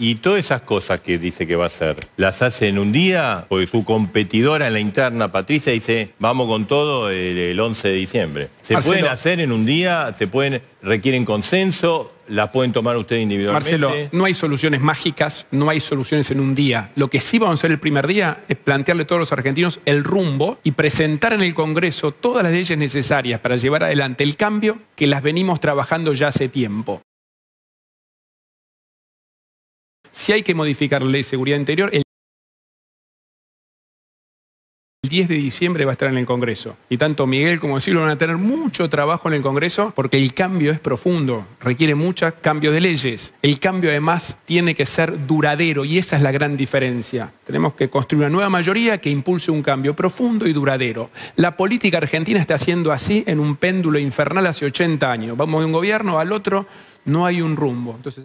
y todas esas cosas que dice que va a hacer, ¿las hace en un día? Porque su competidora en la interna, Patricia, dice, vamos con todo el, 11 de diciembre. ¿Se pueden hacer en un día? ¿Se pueden, requieren consenso? ¿Las pueden tomar ustedes individualmente? Marcelo, no hay soluciones mágicas, no hay soluciones en un día. Lo que sí vamos a hacer el primer día es plantearle a todos los argentinos el rumbo y presentar en el Congreso todas las leyes necesarias para llevar adelante el cambio que las venimos trabajando ya hace tiempo. Si hay que modificar la ley de seguridad interior, el 10 de diciembre va a estar en el Congreso. Y tanto Miguel como Silvio van a tener mucho trabajo en el Congreso porque el cambio es profundo, requiere muchos cambios de leyes. El cambio además tiene que ser duradero y esa es la gran diferencia. Tenemos que construir una nueva mayoría que impulse un cambio profundo y duradero. La política argentina está haciendo así en un péndulo infernal hace 80 años. Vamos de un gobierno al otro, no hay un rumbo. Entonces...